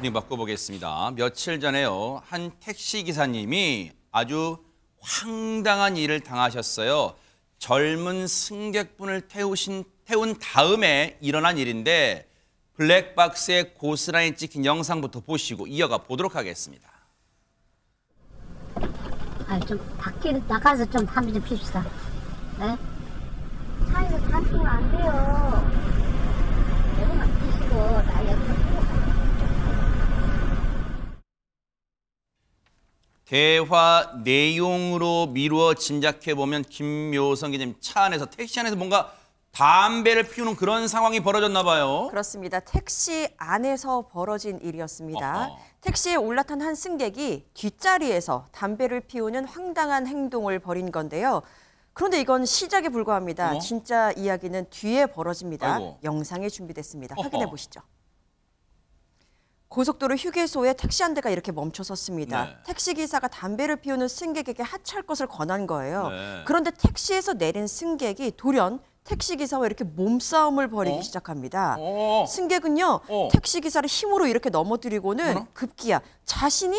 오프닝 네, 바꿔보겠습니다. 며칠 전에요. 한 택시 기사님이 아주 황당한 일을 당하셨어요. 젊은 승객분을 태우신 태운 다음에 일어난 일인데 블랙박스에 고스란히 찍힌 영상부터 보시고 이어가 보도록 하겠습니다. 아 좀 밖에 나가서 좀 담배 좀피시다 네? 차에서 담피면 안 돼요. 여기만 피시고 나여서피고 대화 내용으로 미루어 짐작해 보면 김효성 기자님 차 안에서 택시 안에서 뭔가 담배를 피우는 그런 상황이 벌어졌나 봐요. 그렇습니다. 택시 안에서 벌어진 일이었습니다. 어허. 택시에 올라탄 한 승객이 뒷자리에서 담배를 피우는 황당한 행동을 벌인 건데요. 그런데 이건 시작에 불과합니다. 어? 진짜 이야기는 뒤에 벌어집니다. 아이고. 영상에 준비됐습니다. 어허. 확인해 보시죠. 고속도로 휴게소에 택시 한 대가 이렇게 멈춰섰습니다. 네. 택시 기사가 담배를 피우는 승객에게 하차할 것을 권한 거예요. 네. 그런데 택시에서 내린 승객이 돌연 택시 기사와 이렇게 몸싸움을 벌이기 어? 시작합니다. 어? 승객은요 어? 택시 기사를 힘으로 이렇게 넘어뜨리고는 급기야 자신이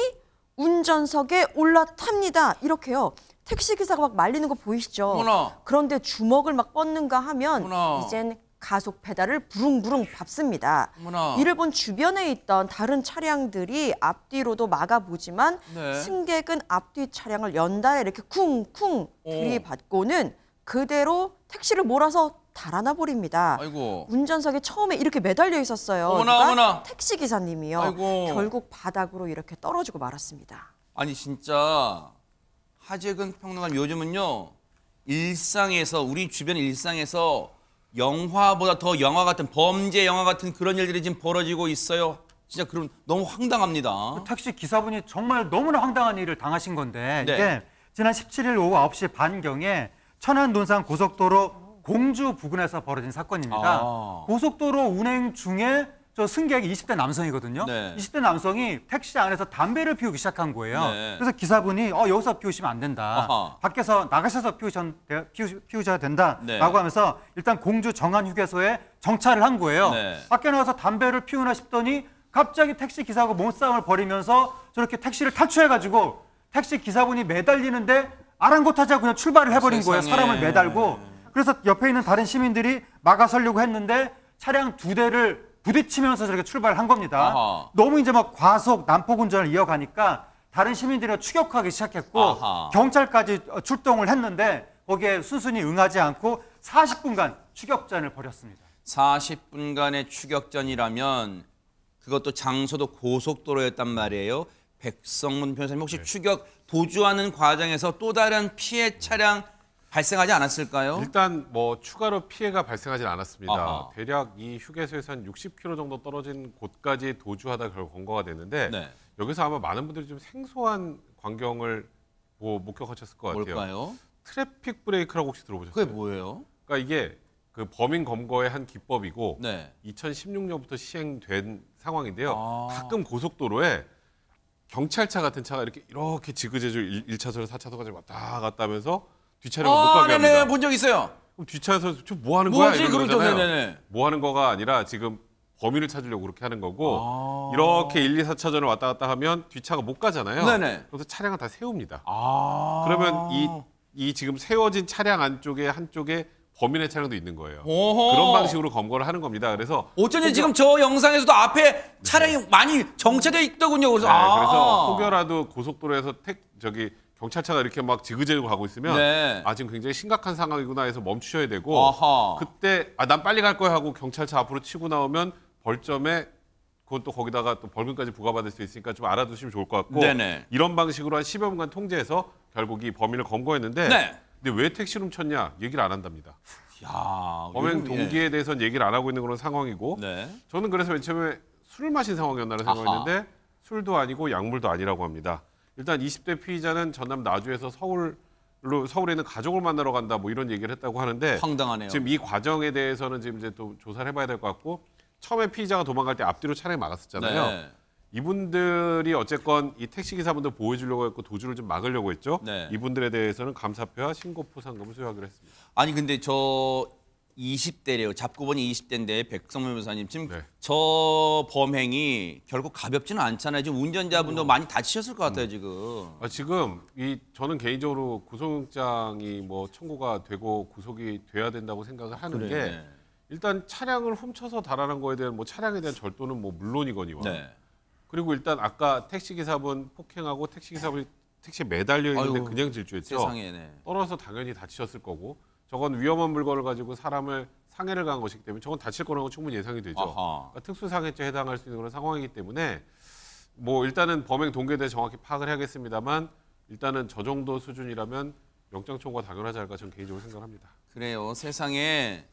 운전석에 올라탑니다. 이렇게요. 택시 기사가 막 말리는 거 보이시죠? 어머나. 그런데 주먹을 막 뻗는가 하면 어머나. 이젠 가속 페달을 부릉부릉 밟습니다. 어머나. 이를 본 주변에 있던 다른 차량들이 앞뒤로도 막아보지만 네. 승객은 앞뒤 차량을 연달아 이렇게 쿵쿵 들이받고는 그대로 택시를 몰아서 달아나 버립니다. 아이고. 운전석에 처음에 이렇게 매달려 있었어요. 어머나, 그러니까 어머나. 택시 기사님이요. 아이고. 결국 바닥으로 이렇게 떨어지고 말았습니다. 아니 진짜 하재근 평론가 요즘은요 일상에서 우리 주변 일상에서 영화보다 더 영화 같은 범죄 영화 같은 그런 일들이 지금 벌어지고 있어요. 진짜 그럼 너무 황당합니다. 그 택시 기사분이 정말 너무나 황당한 일을 당하신 건데 네. 이게 지난 17일 오후 9시 반경에 천안 논산 고속도로 공주 부근에서 벌어진 사건입니다. 아. 고속도로 운행 중에 저 승객이 20대 남성이거든요. 네. 20대 남성이 택시 안에서 담배를 피우기 시작한 거예요. 네. 그래서 기사분이 어 여기서 피우시면 안 된다. 아하. 밖에서 나가셔서 피우셔, 피우셔야 된다라고 네. 하면서 일단 공주 정한 휴게소에 정차를 한 거예요. 네. 밖에 나와서 담배를 피우나 싶더니 갑자기 택시 기사하고 몸싸움을 벌이면서 저렇게 택시를 탈출해가지고 택시 기사분이 매달리는데 아랑곳하지 않고 그냥 출발을 해버린 세상에. 거예요. 사람을 매달고. 그래서 옆에 있는 다른 시민들이 막아서려고 했는데 차량 두 대를 부딪히면서 저렇게 출발을 한 겁니다. 아하. 너무 이제 막 과속 난폭 운전을 이어가니까 다른 시민들이 추격하기 시작했고 아하. 경찰까지 어, 출동을 했는데 거기에 순순히 응하지 않고 40분간 추격전을 벌였습니다. 40분간의 추격전이라면 그것도 장소도 고속도로였단 말이에요. 백성문 변호사님 혹시 네. 추격 도주하는 과정에서 또 다른 피해 차량 발생하지 않았을까요? 일단 뭐 추가로 피해가 발생하진 않았습니다. 아하. 대략 이 휴게소에서 한 60km 정도 떨어진 곳까지 도주하다 결국 건거가 됐는데 네. 여기서 아마 많은 분들이 좀 생소한 광경을 뭐 목격하셨을 것 같아요. 뭘까요? 트래픽 브레이크라고 혹시 들어보셨어요? 그게 뭐예요? 그러니까 이게 그 범인 검거의 한 기법이고 네. 2016년부터 시행된 상황인데요. 아. 가끔 고속도로에 경찰차 같은 차가 이렇게 이렇게 지그재그 1차선, 4차선까지 왔다 갔다 하면서 뒤차량못 가게 아, 합니다. 본적 있어요. 그럼 뒷차서 저뭐 하는 뭐 거야? 뭐지? 이런 그렇죠, 네네뭐 하는 거가 아니라 지금 범인을 찾으려고 그렇게 하는 거고 아. 이렇게 1, 2, 4차전을 왔다 갔다 하면 뒷차가 못 가잖아요. 네네. 그래서 차량을 다 세웁니다. 아. 그러면 이, 이 지금 세워진 차량 안쪽에 한쪽에 범인의 차량도 있는 거예요. 오호. 그런 방식으로 검거를 하는 겁니다. 그래서 어쩐지 혹여... 지금 저 영상에서도 앞에 차량이 네. 많이 정체돼 있더군요. 그래서, 네, 아. 그래서 혹여라도 고속도로에서 택 저기 경찰차가 이렇게 막 지그재그 가고 있으면 네. 아 지금 굉장히 심각한 상황이구나 해서 멈추셔야 되고 아하. 그때 아 난 빨리 갈 거야 하고 경찰차 앞으로 치고 나오면 벌점에 그건 또 거기다가 또 벌금까지 부과받을 수 있으니까 좀 알아두시면 좋을 것 같고 네네. 이런 방식으로 한 10여 분간 통제해서 결국 이 범인을 검거했는데 네. 근데 왜 택시를 훔쳤냐 얘기를 안한답니다 야, 범행 예. 동기에 대해서는 얘기를 안 하고 있는 그런 상황이고 네. 저는 그래서 맨 처음에 술을 마신 상황이었나를 생각했는데 술도 아니고 약물도 아니라고 합니다. 일단 20대 피의자는 전남 나주에서 서울로 서울에는 가족을 만나러 간다 뭐 이런 얘기를 했다고 하는데 황당하네요. 지금 이 과정에 대해서는 지금 이제 또 조사를 해봐야 될 것 같고 처음에 피의자가 도망갈 때 앞뒤로 차량 막았었잖아요. 네. 이분들이 어쨌건 이 택시 기사분들 보호해주려고 했고 도주를 좀 막으려고 했죠. 네. 이분들에 대해서는 감사표와 신고 포상금을 수여하기로 했습니다. 아니 근데 저 20대래요. 잡고 보니 20대인데 백성모 변호사님 지금 네. 저 범행이 결국 가볍지는 않잖아요. 지금 운전자분도 어. 많이 다치셨을 것 같아요 지금. 아, 지금 이 저는 개인적으로 구속영장이 뭐 청구가 되고 구속이 돼야 된다고 생각을 하는 그래. 게 일단 차량을 훔쳐서 달아난 거에 대한 뭐 차량에 대한 절도는 뭐 물론이거니와 네. 그리고 일단 아까 택시 기사분 폭행하고 택시 기사분이 택시에 매달려 있는데 아이고, 그냥 질주했죠. 세상에, 네. 떨어서 당연히 다치셨을 거고 저건 위험한 물건을 가지고 사람을 상해를 간 것이기 때문에 저건 다칠 거라고 충분히 예상이 되죠. 그러니까 특수상해죄 에 해당할 수 있는 그런 상황이기 때문에 뭐 일단은 범행 동기에 대해 정확히 파악을 해야겠습니다만 일단은 저 정도 수준이라면 영장 청구가 당연하지 않을까 저는 개인적으로 생각합니다. 그래요. 세상에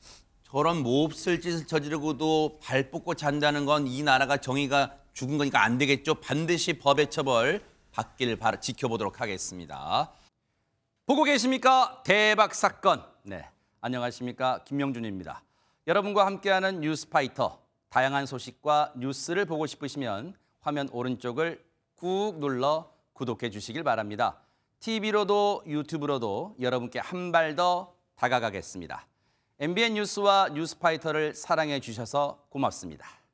저런 몹쓸 짓을 저지르고도 발 뻗고 잔다는 건 이 나라가 정의가 죽은 거니까 안 되겠죠. 반드시 법의 처벌 받길 바라 지켜보도록 하겠습니다. 보고 계십니까? 대박 사건. 네, 안녕하십니까 김명준입니다. 여러분과 함께하는 뉴스파이터 다양한 소식과 뉴스를 보고 싶으시면 화면 오른쪽을 꾹 눌러 구독해 주시길 바랍니다. TV로도 유튜브로도 여러분께 한 발 더 다가가겠습니다. MBN 뉴스와 뉴스파이터를 사랑해 주셔서 고맙습니다.